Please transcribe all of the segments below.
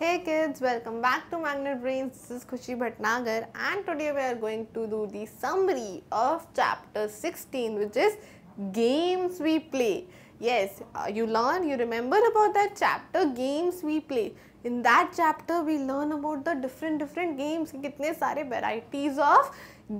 Hey kids, welcome back to Magnet Brains. This is Khushi Bhatnagar and today we are going to do the summary of chapter 16 which is games we play. Yes, you learn, you remember about that chapter games we play. In that chapter we learn about the different different games कि कितने सारे varieties of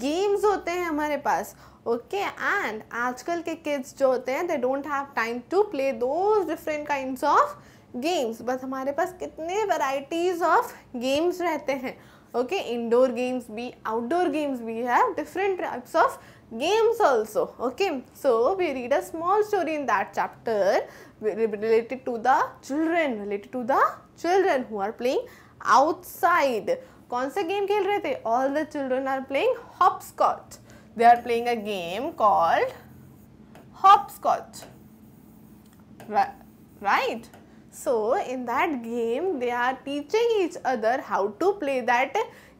games होते हैं हमारे पास okay and आजकल के kids जो होते हैं they don't have time to play those different kinds of games बस हमारे पास कितने वैरायटीज़ ऑफ गेम्स रहते हैं ओके इंडोर गेम्स भी आउटडोर गेम्स भी है different types of games also okay so we read a small story in that chapter related to the children related to the children who are playing outside कौन सा game खेल रहे थे all the children are playing hop hopscotch they are playing a game called hopscotch right So in that game, they are teaching each other how to play that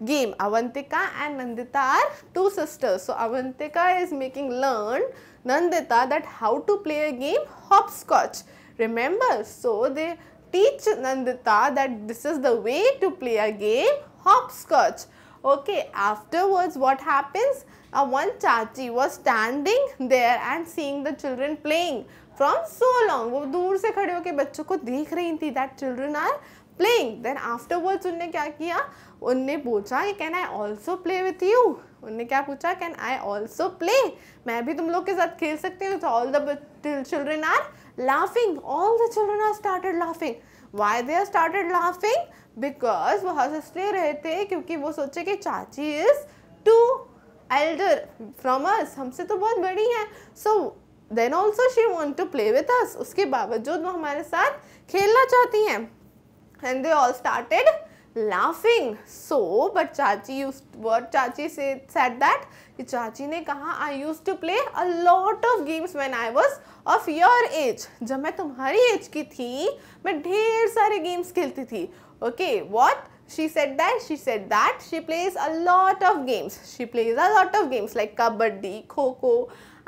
game. Avantika and Nandita are two sisters. So Avantika is making learn Nandita that how to play a game hopscotch. Remember, so they teach Nandita that this is the way to play a game hopscotch. Okay, afterwards what happens? Uh, one chachi was standing there and seeing the children playing. From so long वो दूर से खड़े होकर बच्चों को देख रही थी that children are playing then afterwards उनने क्या किया उनने पूछा कि can I also play with you उनने क्या पूछा कैन आई ऑल्सो प्ले मैं भी तुम लोग के साथ खेल सकती हूँ all the children are laughing all the children are started laughing why they are started laughing because वो हंस रहे थे क्योंकि वो सोचे कि chachi is too elder from us हमसे तो बहुत बड़ी हैं so then also she want to play with us उसके बावजूद वो हमारे साथ खेलना चाहती हैं and they all started laughing so but chachi use word chachi से सेट दैट कि चाची ने कहा I used to play a lot of games when I was of your age जब मैं तुम्हारी एज की थी मैं ढेर सारे गेम्स खेलती थी okay what she said that she said that she plays a lot of games she plays a lot of games like kabaddi kho kho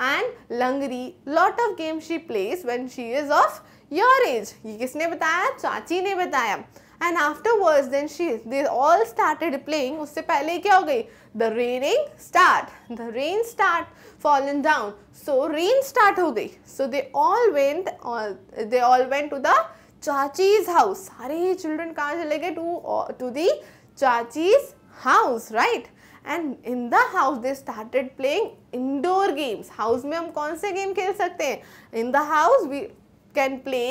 and langdi lot of game she plays when she is of your age ये किसने बताया चाची ने बताया and afterwards then she they all started playing उससे पहले क्या हो गई the raining start the rain start fall in down so rain start हो गई so they all went they all went to the chachi's house सारे children कहाँ चले गए to to the chachi's house right and in the house they started playing indoor games house में हम कौन से गेम खेल सकते हैं in the house we can play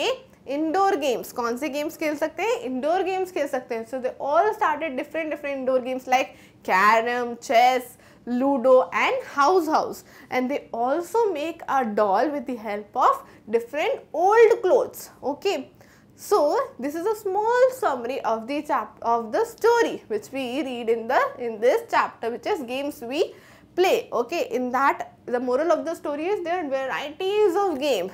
indoor games कौन से गेम्स खेल सकते हैं इंडोर गेम्स खेल सकते हैं so they all started different different indoor games like carrom chess ludo and house house and they also make a doll with the help of different old clothes okay so this is a small summary of the chap of the story which we read in the in this chapter which is games we play. Okay, in that the moral of the story is there are varieties of game.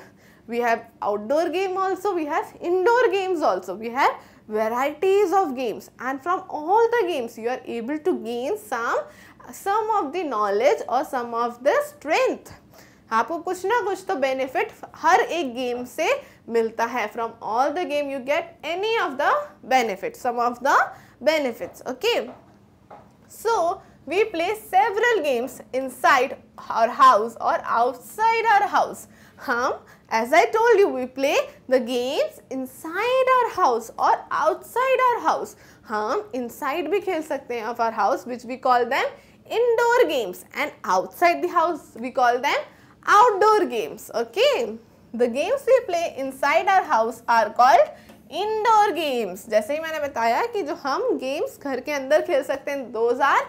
We have outdoor game also, we have indoor games also, we have varieties of games and from all the games you are able to gain some some of the knowledge or some of the strength. आपको कुछ ना कुछ तो benefit हर एक game से मिलता है from all the game you get any of the benefit some of the benefit okay so we play several games inside our house और आउटसाइड आवर हाउस हम as I told you we play the games inside our house और outside our house हम inside भी खेल सकते हैं of our house which we call them indoor games and outside the house we call them outdoor games okay the games we play inside our house are called indoor games जैसे ही मैंने बताया कि जो हम games घर के अंदर खेल सकते हैं those are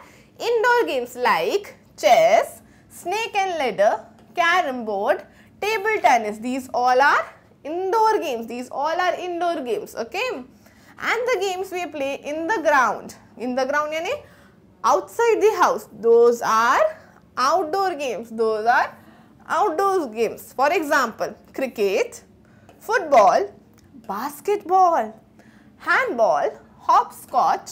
indoor games like chess snake and ladder carrom board table tennis these all are indoor games these all are indoor games okay and the games we play in the ground in the ground yani outside the house those are outdoor games those are outdoor games. For example, cricket, football, basketball, handball, hopscotch,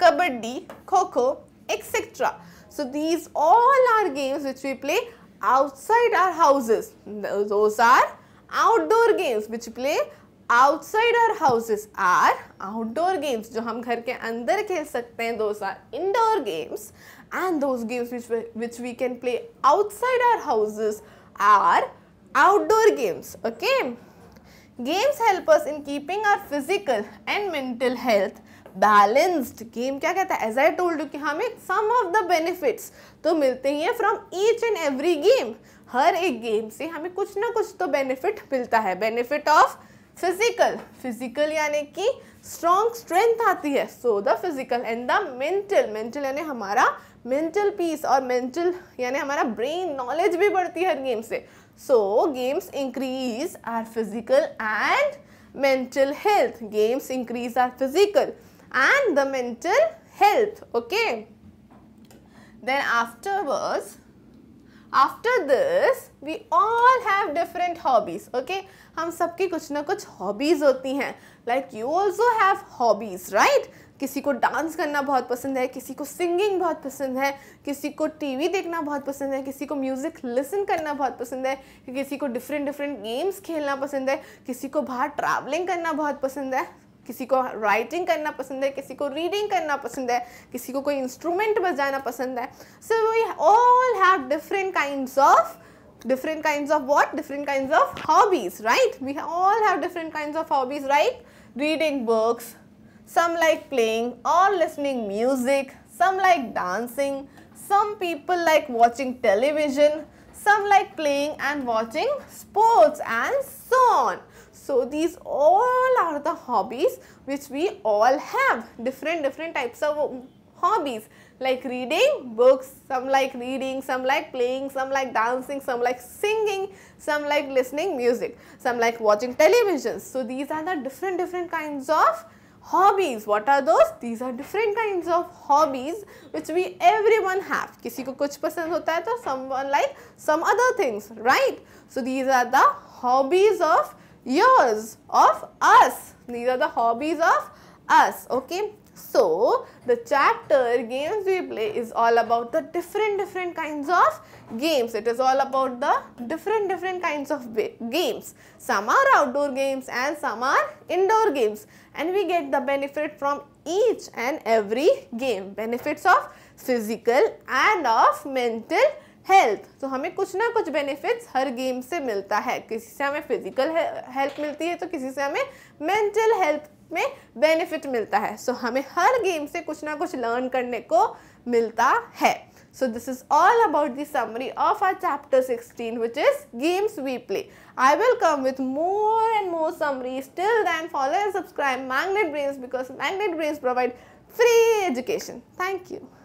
kabaddi, kho etc. So these all are games which we play outside our houses. Those are outdoor games which we play outside our houses are outdoor games जो हम घर के अंदर खेल सकते हैं those are indoor games and those games which which we can play outside our houses are outdoor games okay games help us in keeping our physical and mental health balanced game क्या कहता है as I told you कि हमें सम of the benefits तो मिलते ही हैं from each and every game हर एक गेम से हमें कुछ ना कुछ तो बेनिफिट मिलता है बेनिफिट ऑफ फिजिकल फिजिकल यानी कि स्ट्रॉन्ग स्ट्रेंथ आती है so the physical and the mental mental यानी हमारा मेंटल पीस और मेंटल यानी हमारा ब्रेन नॉलेज भी बढ़ती है गेम से so games increase our physical and mental health games increase our physical and the mental health okay then afterwards after this we all have different hobbies okay हम सबकी कुछ ना कुछ हॉबीज़ होती हैं like you also have hobbies right किसी को dance करना बहुत पसंद है किसी को सिंगिंग बहुत पसंद है किसी को टीवी देखना बहुत पसंद है किसी को म्यूज़िक लिसन करना बहुत पसंद है किसी को डिफरेंट डिफरेंट गेम्स खेलना पसंद है किसी को बाहर ट्रैवलिंग करना बहुत पसंद है किसी को राइटिंग करना पसंद है किसी को रीडिंग करना पसंद है किसी को कोई इंस्ट्रूमेंट बजाना पसंद है so we all have different kind of different kind of what different kind of hobbies right we all have different kind of hobbies right reading books some like playing all listening music some like dancing some people like watching television some like playing and watching sports and so on So these all are the hobbies which we all have different different types of hobbies like reading books some like reading some like playing some like dancing some like singing some like listening music some like watching television so these are the different different kinds of hobbies what are those these are different kinds of hobbies which we everyone have kisi ko kuch pasand hota hai to someone like some other things right so these are the hobbies of yours, of us. These are the hobbies of us, okay. So, the chapter games we play is all about the different different kinds of games. It is all about the different different kinds of games. Some are outdoor games and some are indoor games and we get the benefit from each and every game. Benefits of physical and of mental health तो हमें कुछ ना कुछ benefits हर game से मिलता है किसी से हमें फिजिकल हेल्प मिलती है तो किसी से हमें मेंटल हेल्थ में बेनिफिट मिलता है सो so, हमें हर गेम से कुछ ना कुछ लर्न करने को मिलता है so this is all about the summary of our chapter 16 which is games we play I will come with more and more summary still then follow and subscribe magnet brains because magnet brains provide free education thank you